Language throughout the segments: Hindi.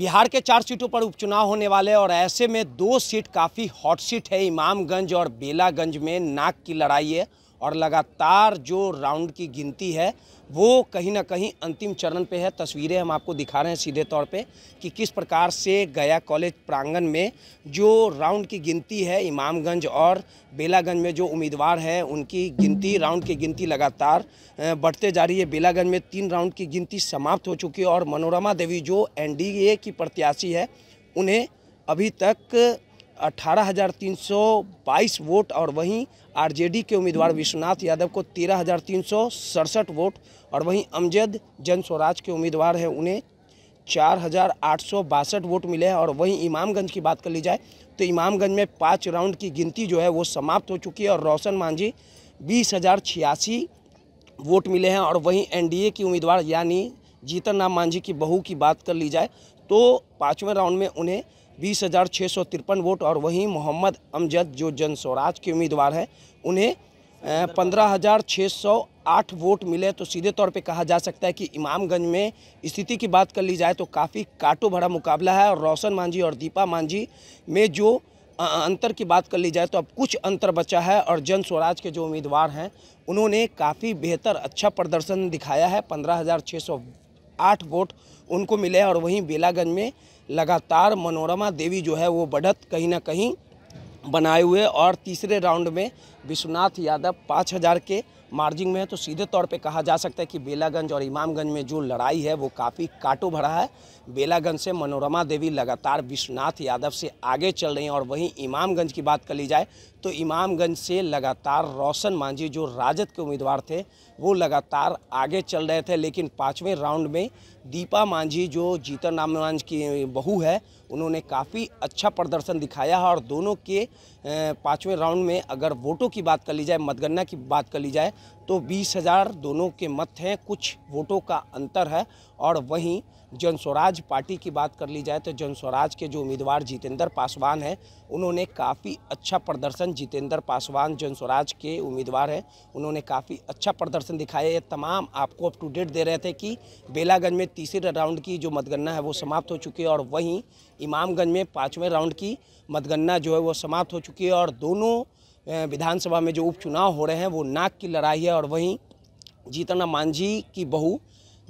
बिहार के चार सीटों पर उपचुनाव होने वाले और ऐसे में दो सीट काफ़ी हॉट सीट है इमामगंज और बेलागंज में नाक की लड़ाई है और लगातार जो राउंड की गिनती है वो कहीं ना कहीं अंतिम चरण पे है तस्वीरें हम आपको दिखा रहे हैं सीधे तौर पे कि किस प्रकार से गया कॉलेज प्रांगण में जो राउंड की गिनती है इमामगंज और बेलागंज में जो उम्मीदवार है उनकी गिनती राउंड की गिनती लगातार बढ़ते जा रही है बेलागंज में तीन राउंड की गिनती समाप्त हो चुकी है और मनोरमा देवी जो एन की प्रत्याशी है उन्हें अभी तक 18,322 वोट और वहीं आरजेडी के उम्मीदवार विश्वनाथ यादव को तेरह वोट और वहीं अमजद जन स्वराज के उम्मीदवार हैं उन्हें चार हज़ार आठ सौ बासठ वोट मिले हैं और वहीं इमामगंज की बात कर ली जाए तो इमामगंज में पाँच राउंड की गिनती जो है वो समाप्त हो चुकी है और रोशन मांझी बीस हज़ार छियासी वोट मिले हैं और वहीं एनडीए की उम्मीदवार यानी जीतन राम मांझी की बहू की बात कर ली जाए तो पाँचवें राउंड में उन्हें बीस हज़ार छः सौ तिरपन वोट और वहीं मोहम्मद अमजद जो जन स्वराज के उम्मीदवार हैं उन्हें पंद्रह हज़ार छः सौ आठ वोट मिले तो सीधे तौर पे कहा जा सकता है कि इमामगंज में स्थिति की बात कर ली जाए तो काफ़ी काटो भरा मुकाबला है और रोशन मांझी और दीपा मांझी में जो अंतर की बात कर ली जाए तो अब कुछ अंतर बचा है और जन स्वराज के जो उम्मीदवार हैं उन्होंने काफ़ी बेहतर अच्छा प्रदर्शन दिखाया है पंद्रह हज़ार छः सौ आठ वोट उनको मिले और वहीं बेलागंज में लगातार मनोरमा देवी जो है वो बढ़त कहीं ना कहीं बनाए हुए और तीसरे राउंड में विश्वनाथ यादव पाँच हज़ार के मार्जिन में है तो सीधे तौर पे कहा जा सकता है कि बेलागंज और इमामगंज में जो लड़ाई है वो काफ़ी काटो भरा है बेलागंज से मनोरमा देवी लगातार विश्वनाथ यादव से आगे चल रही हैं और वहीं इमामगंज की बात कर ली जाए तो इमामगंज से लगातार रोशन मांझी जो राजद के उम्मीदवार थे वो लगातार आगे चल रहे थे लेकिन पाँचवें राउंड में दीपा मांझी जो जीतन राम मांझ की बहू है उन्होंने काफ़ी अच्छा प्रदर्शन दिखाया है और दोनों के पाँचवें राउंड में अगर वोटों की बात कर ली जाए मतगणना की बात कर ली जाए तो बीस हज़ार दोनों के मत हैं कुछ वोटों का अंतर है और वहीं जन स्वराज पार्टी की बात कर ली जाए तो जन स्वराज के जो उम्मीदवार जितेंद्र पासवान हैं उन्होंने काफ़ी अच्छा प्रदर्शन जितेंद्र पासवान जन स्वराज के उम्मीदवार हैं उन्होंने काफ़ी अच्छा प्रदर्शन दिखाया ये तमाम आपको अप टू डेट दे रहे थे कि बेलागंज में तीसरे राउंड की जो मतगणना है वो समाप्त हो चुकी है और वहीं इमामगंज में पाँचवें राउंड की मतगणना जो है वो समाप्त हो चुकी है और दोनों विधानसभा में जो उपचुनाव हो रहे हैं वो नाक की लड़ाई है और वहीं जीतना मांझी की बहू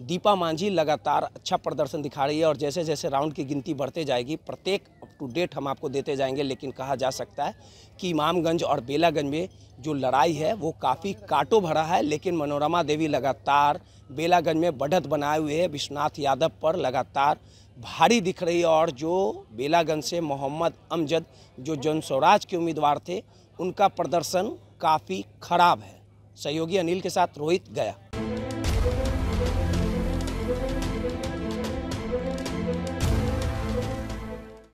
दीपा मांझी लगातार अच्छा प्रदर्शन दिखा रही है और जैसे जैसे राउंड की गिनती बढ़ते जाएगी प्रत्येक अप टू डेट हम आपको देते जाएंगे लेकिन कहा जा सकता है कि इमामगंज और बेलागंज में जो लड़ाई है वो काफ़ी काटो भरा है लेकिन मनोरमा देवी लगातार बेलागंज में बढ़त बनाए हुए है विश्वनाथ यादव पर लगातार भारी दिख रही है और जो बेलागंज से मोहम्मद अमजद जो जन स्वराज के उम्मीदवार थे उनका प्रदर्शन काफ़ी खराब है सहयोगी अनिल के साथ रोहित गया